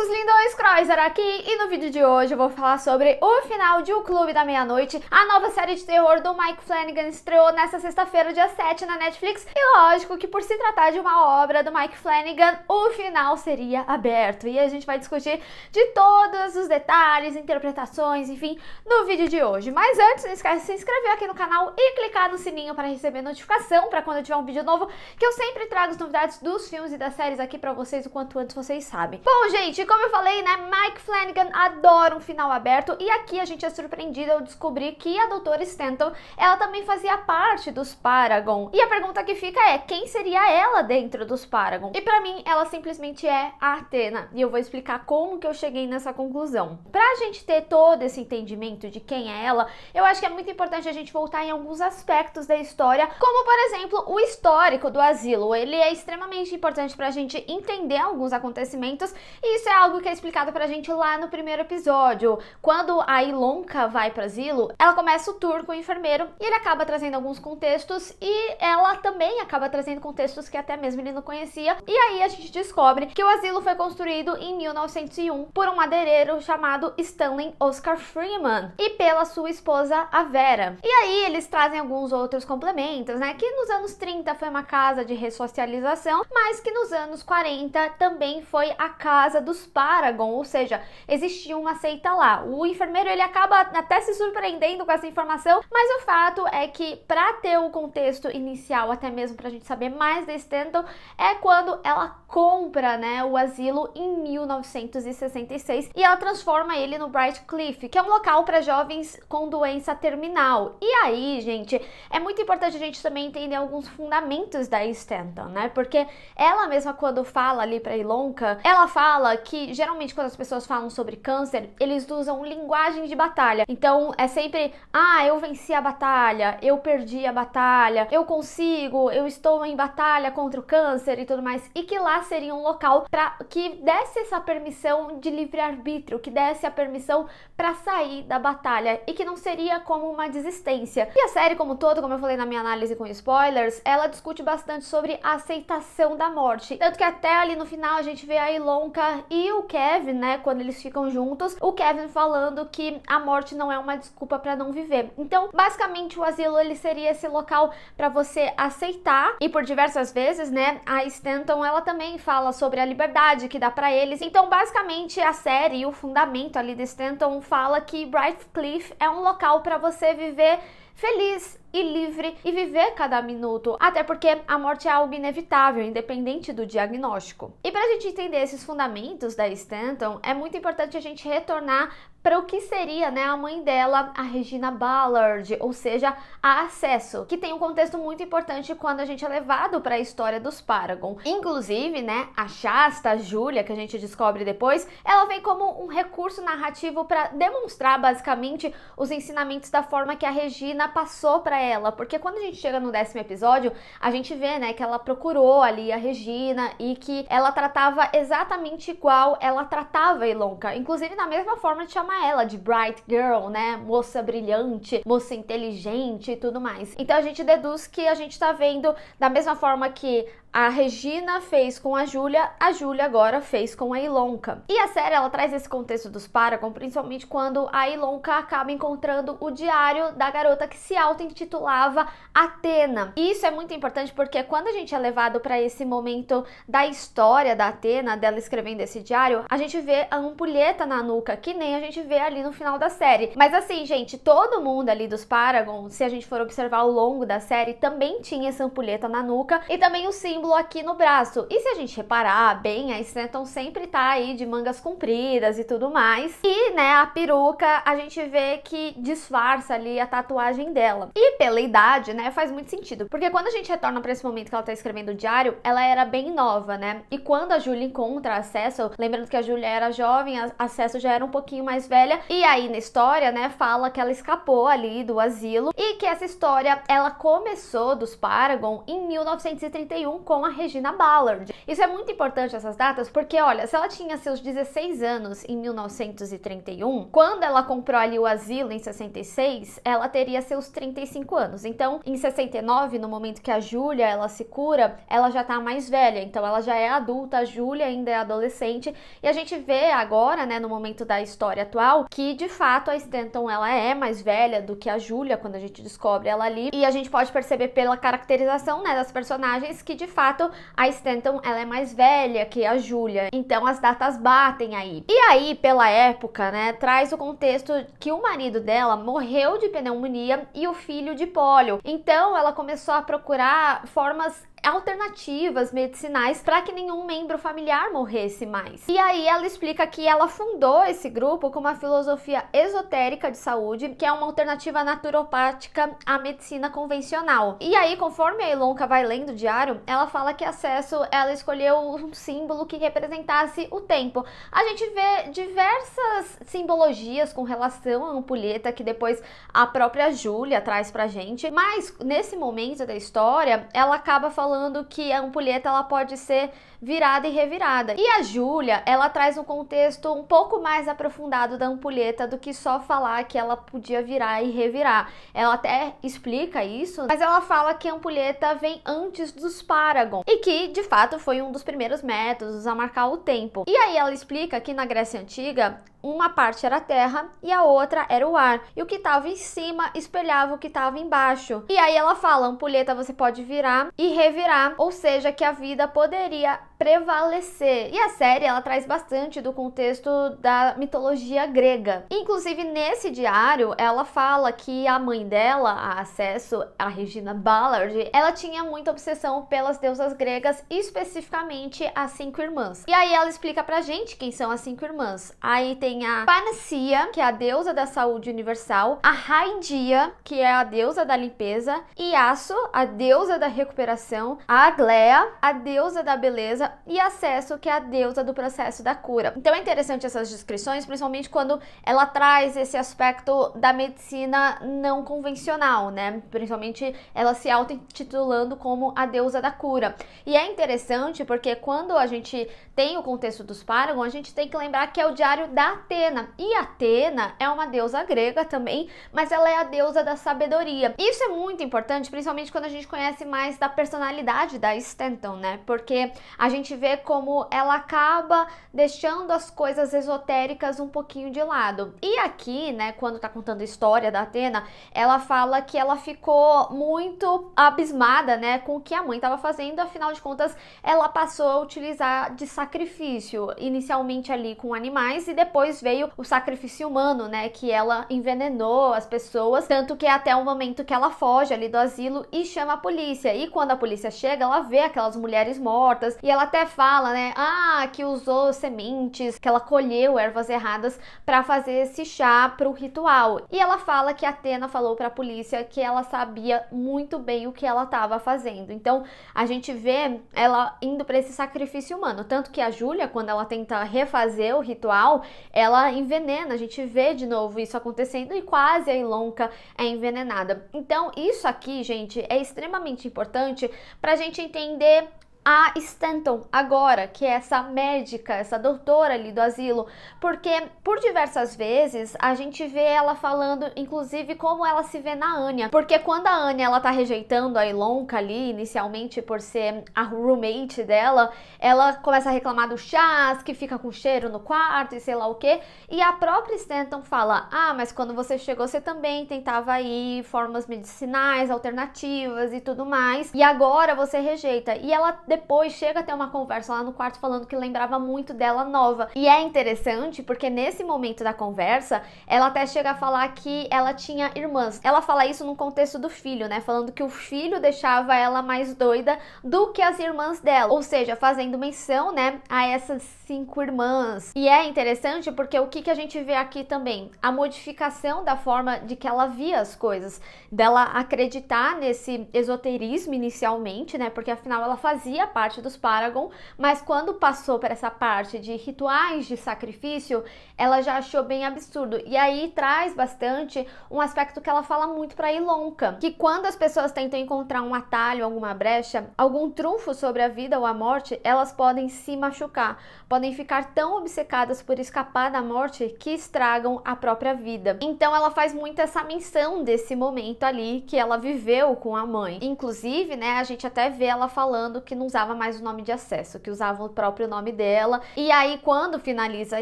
as lindas Dois Croiser aqui e no vídeo de hoje eu vou falar sobre o final de O Clube da Meia-Noite, a nova série de terror do Mike Flanagan estreou nesta sexta-feira, dia 7, na Netflix. E lógico que por se tratar de uma obra do Mike Flanagan, o final seria aberto. E a gente vai discutir de todos os detalhes, interpretações, enfim, no vídeo de hoje. Mas antes, não esquece de se inscrever aqui no canal e clicar no sininho para receber notificação para quando eu tiver um vídeo novo, que eu sempre trago as novidades dos filmes e das séries aqui para vocês o quanto antes vocês sabem. Bom, gente, como eu falei, né? Mike Flanagan adora um final aberto e aqui a gente é surpreendida ao descobrir que a doutora Stanton, ela também fazia parte dos Paragon. E a pergunta que fica é, quem seria ela dentro dos Paragon? E para mim, ela simplesmente é a Atena. E eu vou explicar como que eu cheguei nessa conclusão. Pra gente ter todo esse entendimento de quem é ela, eu acho que é muito importante a gente voltar em alguns aspectos da história, como por exemplo, o histórico do asilo. Ele é extremamente importante pra gente entender alguns acontecimentos e isso é algo que a explicado pra gente lá no primeiro episódio. Quando a Ilonka vai para asilo, ela começa o tour com o enfermeiro e ele acaba trazendo alguns contextos e ela também acaba trazendo contextos que até mesmo ele não conhecia. E aí a gente descobre que o asilo foi construído em 1901 por um madeireiro chamado Stanley Oscar Freeman e pela sua esposa, a Vera. E aí eles trazem alguns outros complementos, né? Que nos anos 30 foi uma casa de ressocialização, mas que nos anos 40 também foi a casa dos páragos ou seja, existia uma seita lá. O enfermeiro ele acaba até se surpreendendo com essa informação, mas o fato é que para ter o contexto inicial, até mesmo para a gente saber mais desse Stanton, é quando ela compra, né, o asilo em 1966 e ela transforma ele no Bright Cliff, que é um local para jovens com doença terminal. E aí, gente, é muito importante a gente também entender alguns fundamentos da Stanton, né? Porque ela mesma quando fala ali para Ilonka, ela fala que geralmente quando as pessoas falam sobre câncer, eles usam linguagem de batalha. Então, é sempre, ah, eu venci a batalha, eu perdi a batalha, eu consigo, eu estou em batalha contra o câncer e tudo mais. E que lá seria um local para que desse essa permissão de livre arbítrio, que desse a permissão para sair da batalha e que não seria como uma desistência. E a série como todo, como eu falei na minha análise com spoilers, ela discute bastante sobre a aceitação da morte, tanto que até ali no final a gente vê a Ilonka e o Kevin, né, quando eles ficam juntos, o Kevin falando que a morte não é uma desculpa para não viver. Então, basicamente o asilo ele seria esse local para você aceitar e por diversas vezes, né, a Stanton ela também também fala sobre a liberdade que dá para eles. Então, basicamente, a série e o fundamento ali de Stanton fala que Brightcliffe é um local para você viver feliz, e livre e viver cada minuto, até porque a morte é algo inevitável, independente do diagnóstico. E para a gente entender esses fundamentos da Stanton, é muito importante a gente retornar para o que seria né, a mãe dela, a Regina Ballard, ou seja, a Acesso, que tem um contexto muito importante quando a gente é levado para a história dos Paragon. Inclusive, né, a Shasta, a Júlia, que a gente descobre depois, ela vem como um recurso narrativo para demonstrar basicamente os ensinamentos da forma que a Regina passou para ela, porque quando a gente chega no décimo episódio, a gente vê, né, que ela procurou ali a Regina e que ela tratava exatamente igual ela tratava a Ilonka, inclusive na mesma forma de chamar ela de bright girl, né, moça brilhante, moça inteligente e tudo mais. Então a gente deduz que a gente tá vendo da mesma forma que a Regina fez com a Júlia, a Júlia agora fez com a Ilonka. E a série ela traz esse contexto dos Paragon, principalmente quando a Ilonka acaba encontrando o diário da garota que se auto-intitulava Atena. E isso é muito importante porque quando a gente é levado para esse momento da história da Atena, dela escrevendo esse diário, a gente vê a ampulheta na nuca, que nem a gente vê ali no final da série. Mas assim, gente, todo mundo ali dos Paragon, se a gente for observar ao longo da série, também tinha essa ampulheta na nuca e também o símbolo símbolo aqui no braço. E se a gente reparar bem, a Stanton sempre tá aí de mangas compridas e tudo mais. E, né, a peruca a gente vê que disfarça ali a tatuagem dela. E pela idade, né, faz muito sentido. Porque quando a gente retorna para esse momento que ela tá escrevendo o diário, ela era bem nova, né? E quando a Julia encontra a Cecil, lembrando que a Julia era jovem, a Cecil já era um pouquinho mais velha. E aí na história, né, fala que ela escapou ali do asilo e que essa história ela começou dos Paragon em 1931 com a Regina Ballard. Isso é muito importante essas datas, porque olha, se ela tinha seus 16 anos em 1931, quando ela comprou ali o asilo em 66, ela teria seus 35 anos. Então, em 69, no momento que a Júlia ela se cura, ela já tá mais velha, então ela já é adulta, a Júlia ainda é adolescente, e a gente vê agora, né, no momento da história atual, que de fato a Stanton ela é mais velha do que a Júlia quando a gente descobre ela ali, e a gente pode perceber pela caracterização, né, das personagens que de fato, a Stanton ela é mais velha que a Julia, então as datas batem aí. E aí, pela época, né, traz o contexto que o marido dela morreu de pneumonia e o filho de pólio. Então ela começou a procurar formas alternativas medicinais para que nenhum membro familiar morresse mais. E aí ela explica que ela fundou esse grupo com uma filosofia esotérica de saúde, que é uma alternativa naturopática à medicina convencional. E aí, conforme a Ilonka vai lendo o diário, ela fala que acesso ela escolheu um símbolo que representasse o tempo. A gente vê diversas simbologias com relação à ampulheta que depois a própria Júlia traz pra gente, mas nesse momento da história, ela acaba falando falando que a ampulheta ela pode ser virada e revirada. E a Júlia, ela traz um contexto um pouco mais aprofundado da ampulheta do que só falar que ela podia virar e revirar. Ela até explica isso, mas ela fala que a ampulheta vem antes dos Paragon e que, de fato, foi um dos primeiros métodos a marcar o tempo. E aí ela explica que na Grécia Antiga, uma parte era a terra e a outra era o ar. E o que estava em cima espelhava o que estava embaixo. E aí ela fala: ampulheta você pode virar e revirar, ou seja, que a vida poderia prevalecer. E a série ela traz bastante do contexto da mitologia grega. Inclusive nesse diário ela fala que a mãe dela, a Acesso, a Regina Ballard, ela tinha muita obsessão pelas deusas gregas, especificamente as cinco irmãs. E aí ela explica pra gente quem são as cinco irmãs. Aí tem a panacea que é a deusa da saúde universal, a hydia que é a deusa da limpeza, e aço a deusa da recuperação, a Agleia, a deusa da beleza, e acesso que é a deusa do processo da cura. Então é interessante essas descrições, principalmente quando ela traz esse aspecto da medicina não convencional, né? Principalmente ela se auto-intitulando como a deusa da cura. E é interessante porque quando a gente tem o contexto dos Paragon, a gente tem que lembrar que é o diário da Atena. E Atena é uma deusa grega também, mas ela é a deusa da sabedoria. Isso é muito importante, principalmente quando a gente conhece mais da personalidade da Stanton, né? Porque a gente gente vê como ela acaba deixando as coisas esotéricas um pouquinho de lado. E aqui, né, quando tá contando a história da Atena, ela fala que ela ficou muito abismada, né, com o que a mãe estava fazendo, afinal de contas, ela passou a utilizar de sacrifício, inicialmente ali com animais e depois veio o sacrifício humano, né, que ela envenenou as pessoas, tanto que é até o momento que ela foge ali do asilo e chama a polícia. E quando a polícia chega, ela vê aquelas mulheres mortas e ela até fala, né? Ah, que usou sementes, que ela colheu ervas erradas para fazer esse chá para o ritual. E ela fala que Atena falou para a polícia que ela sabia muito bem o que ela estava fazendo. Então, a gente vê ela indo para esse sacrifício humano, tanto que a Júlia, quando ela tenta refazer o ritual, ela envenena. A gente vê de novo isso acontecendo e quase a Ilonka é envenenada. Então, isso aqui, gente, é extremamente importante para a gente entender a Stanton agora, que é essa médica, essa doutora ali do asilo, porque por diversas vezes a gente vê ela falando, inclusive, como ela se vê na Anya, porque quando a Anya ela tá rejeitando a Ilonka ali, inicialmente por ser a roommate dela, ela começa a reclamar do chás, que fica com cheiro no quarto e sei lá o que, e a própria Stanton fala, ah, mas quando você chegou você também tentava aí formas medicinais, alternativas e tudo mais, e agora você rejeita, e ela depois chega a ter uma conversa lá no quarto falando que lembrava muito dela nova. E é interessante porque nesse momento da conversa, ela até chega a falar que ela tinha irmãs. Ela fala isso no contexto do filho, né? Falando que o filho deixava ela mais doida do que as irmãs dela. Ou seja, fazendo menção, né, a essas cinco irmãs. E é interessante porque o que, que a gente vê aqui também? A modificação da forma de que ela via as coisas. Dela acreditar nesse esoterismo inicialmente, né? Porque afinal ela fazia parte dos Paragon, mas quando passou para essa parte de rituais de sacrifício, ela já achou bem absurdo. E aí traz bastante um aspecto que ela fala muito para Ilonka, que quando as pessoas tentam encontrar um atalho, alguma brecha, algum trunfo sobre a vida ou a morte, elas podem se machucar, podem ficar tão obcecadas por escapar da morte que estragam a própria vida. Então ela faz muito essa menção desse momento ali que ela viveu com a mãe. Inclusive, né, a gente até vê ela falando que não usava mais o nome de acesso, que usava o próprio nome dela. E aí, quando finaliza a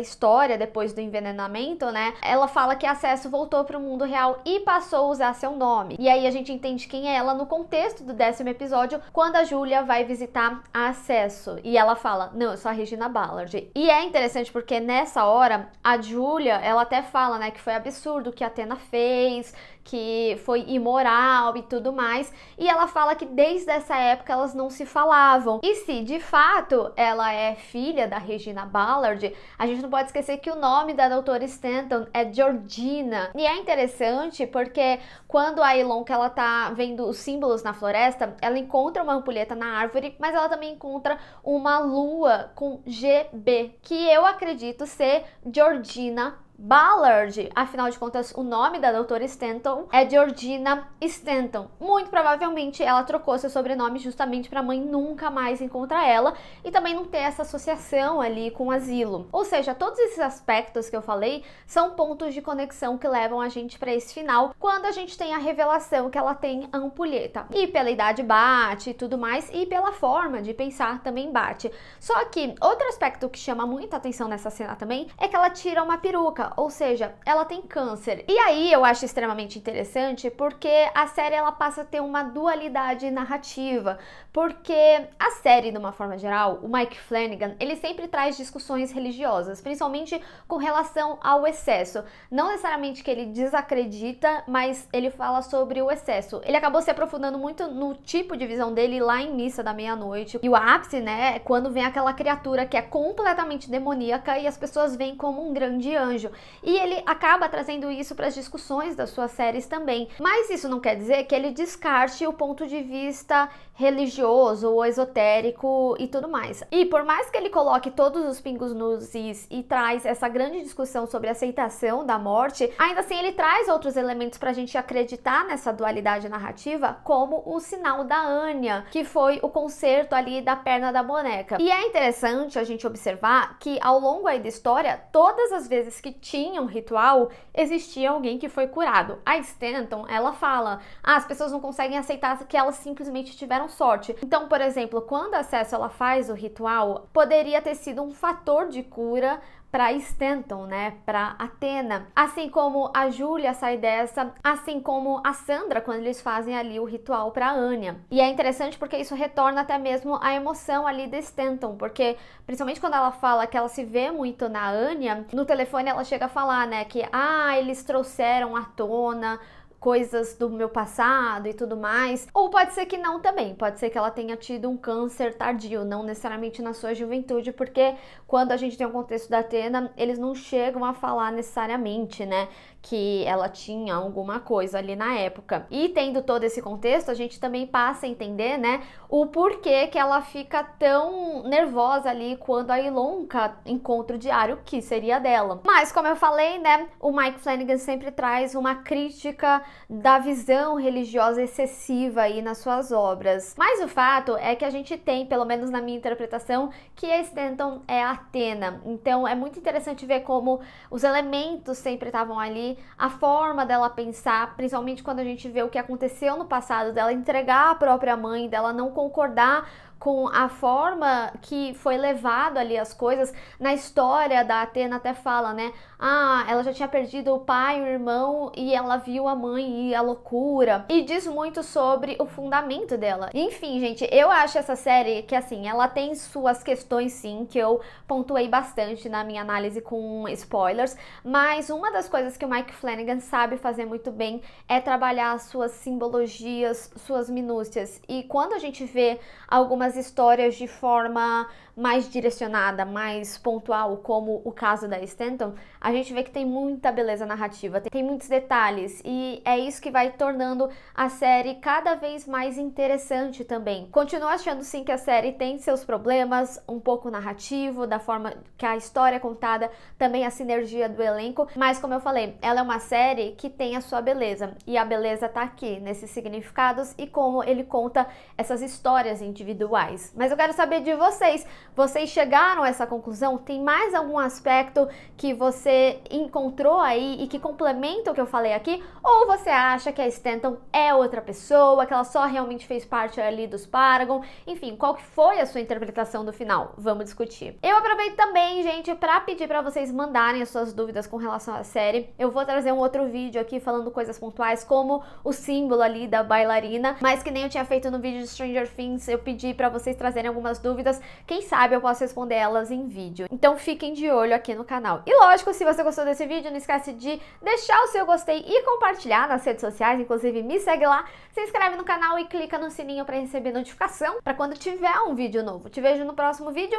história, depois do envenenamento, né? Ela fala que acesso voltou para o mundo real e passou a usar seu nome. E aí a gente entende quem é ela no contexto do décimo episódio, quando a Julia vai visitar a acesso. E ela fala: Não, eu sou a Regina Ballard. E é interessante porque nessa hora a Julia ela até fala, né, que foi absurdo o que a Atena fez, que foi imoral e tudo mais. E ela fala que desde essa época elas não se falavam. E se de fato ela é filha da Regina Ballard, a gente não pode esquecer que o nome da doutora Stanton é Georgina. E é interessante porque quando a Elon que ela tá vendo os símbolos na floresta, ela encontra uma ampulheta na árvore, mas ela também encontra uma lua com GB, que eu acredito ser Georgina Ballard. Afinal de contas, o nome da doutora Stanton é Georgina Stanton. Muito provavelmente ela trocou seu sobrenome justamente para a mãe nunca mais encontrar ela e também não ter essa associação ali com o asilo. Ou seja, todos esses aspectos que eu falei são pontos de conexão que levam a gente para esse final, quando a gente tem a revelação que ela tem ampulheta. E pela idade bate e tudo mais, e pela forma de pensar também bate. Só que outro aspecto que chama muita atenção nessa cena também é que ela tira uma peruca ou seja, ela tem câncer. E aí eu acho extremamente interessante porque a série ela passa a ter uma dualidade narrativa, porque a série, de uma forma geral, o Mike Flanagan, ele sempre traz discussões religiosas, principalmente com relação ao excesso. Não necessariamente que ele desacredita, mas ele fala sobre o excesso. Ele acabou se aprofundando muito no tipo de visão dele lá em Missa da Meia-Noite. E o ápice, né, é quando vem aquela criatura que é completamente demoníaca e as pessoas veem como um grande anjo e ele acaba trazendo isso para as discussões das suas séries também. Mas isso não quer dizer que ele descarte o ponto de vista religioso ou esotérico e tudo mais. E por mais que ele coloque todos os pingos nos is e traz essa grande discussão sobre aceitação da morte, ainda assim ele traz outros elementos para a gente acreditar nessa dualidade narrativa, como o sinal da Anya, que foi o concerto ali da perna da boneca. E é interessante a gente observar que ao longo aí da história, todas as vezes que tinha um ritual, existia alguém que foi curado. A Stanton, ela fala, ah, as pessoas não conseguem aceitar que elas simplesmente tiveram sorte. Então, por exemplo, quando a Cesso ela faz o ritual, poderia ter sido um fator de cura para Stanton, né, para Atena. Assim como a Júlia sai dessa, assim como a Sandra quando eles fazem ali o ritual para Anya. E é interessante porque isso retorna até mesmo a emoção ali da Stanton, porque principalmente quando ela fala que ela se vê muito na Anya, no telefone ela chega a falar, né, que ah, eles trouxeram à tona coisas do meu passado e tudo mais. Ou pode ser que não também, pode ser que ela tenha tido um câncer tardio, não necessariamente na sua juventude, porque quando a gente tem o contexto da Atena, eles não chegam a falar necessariamente, né, que ela tinha alguma coisa ali na época. E tendo todo esse contexto, a gente também passa a entender, né, o porquê que ela fica tão nervosa ali quando a Ilonka encontra o diário que seria dela. Mas como eu falei, né, o Mike Flanagan sempre traz uma crítica da visão religiosa excessiva aí nas suas obras. Mas o fato é que a gente tem, pelo menos na minha interpretação, que a Stanton é a Atena. Então é muito interessante ver como os elementos sempre estavam ali a forma dela pensar, principalmente quando a gente vê o que aconteceu no passado, dela entregar a própria mãe, dela não concordar com a forma que foi levado ali as coisas. Na história da Atena até fala, né? Ah, ela já tinha perdido o pai, o irmão e ela viu a mãe e a loucura. E diz muito sobre o fundamento dela. Enfim, gente, eu acho essa série que assim, ela tem suas questões sim, que eu pontuei bastante na minha análise com spoilers, mas uma das coisas que o Mike Flanagan sabe fazer muito bem é trabalhar suas simbologias, suas minúcias. E quando a gente vê algumas algumas histórias de forma mais direcionada, mais pontual, como o caso da Stanton, a gente vê que tem muita beleza narrativa, tem muitos detalhes e é isso que vai tornando a série cada vez mais interessante também. Continuo achando sim que a série tem seus problemas, um pouco narrativo, da forma que a história é contada, também a sinergia do elenco, mas como eu falei, ela é uma série que tem a sua beleza e a beleza tá aqui nesses significados e como ele conta essas histórias individuais iguais. Mas eu quero saber de vocês. Vocês chegaram a essa conclusão? Tem mais algum aspecto que você encontrou aí e que complementa o que eu falei aqui? Ou você acha que a Stanton é outra pessoa, que ela só realmente fez parte ali dos Paragon? Enfim, qual que foi a sua interpretação do final? Vamos discutir. Eu aproveito também, gente, para pedir para vocês mandarem as suas dúvidas com relação à série. Eu vou trazer um outro vídeo aqui falando coisas pontuais, como o símbolo ali da bailarina, mas que nem eu tinha feito no vídeo de Stranger Things, eu pedi para para vocês trazerem algumas dúvidas. Quem sabe eu posso responder elas em vídeo. Então fiquem de olho aqui no canal. E lógico, se você gostou desse vídeo, não esquece de deixar o seu gostei e compartilhar nas redes sociais, inclusive me segue lá, se inscreve no canal e clica no sininho para receber notificação para quando tiver um vídeo novo. Te vejo no próximo vídeo.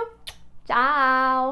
Tchau!